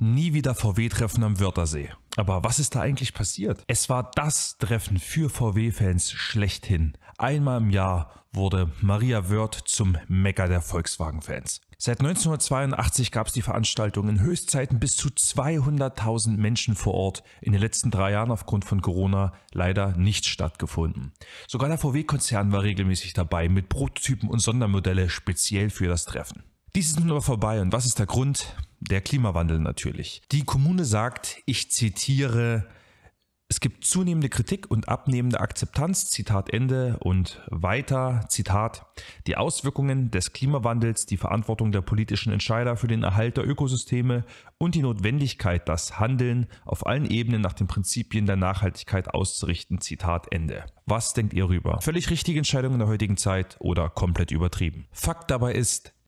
Nie wieder VW-Treffen am Wörthersee. Aber was ist da eigentlich passiert? Es war das Treffen für VW-Fans schlechthin. Einmal im Jahr wurde Maria Wörth zum Mecker der Volkswagen-Fans. Seit 1982 gab es die Veranstaltung in Höchstzeiten bis zu 200.000 Menschen vor Ort. In den letzten drei Jahren aufgrund von Corona leider nicht stattgefunden. Sogar der VW-Konzern war regelmäßig dabei mit Prototypen und Sondermodelle speziell für das Treffen. Dies ist nun aber vorbei und was ist der Grund? der Klimawandel natürlich. Die Kommune sagt, ich zitiere, es gibt zunehmende Kritik und abnehmende Akzeptanz, Zitat Ende und weiter, Zitat, die Auswirkungen des Klimawandels, die Verantwortung der politischen Entscheider für den Erhalt der Ökosysteme und die Notwendigkeit, das Handeln auf allen Ebenen nach den Prinzipien der Nachhaltigkeit auszurichten, Zitat Ende. Was denkt ihr rüber? Völlig richtige Entscheidung in der heutigen Zeit oder komplett übertrieben? Fakt dabei ist,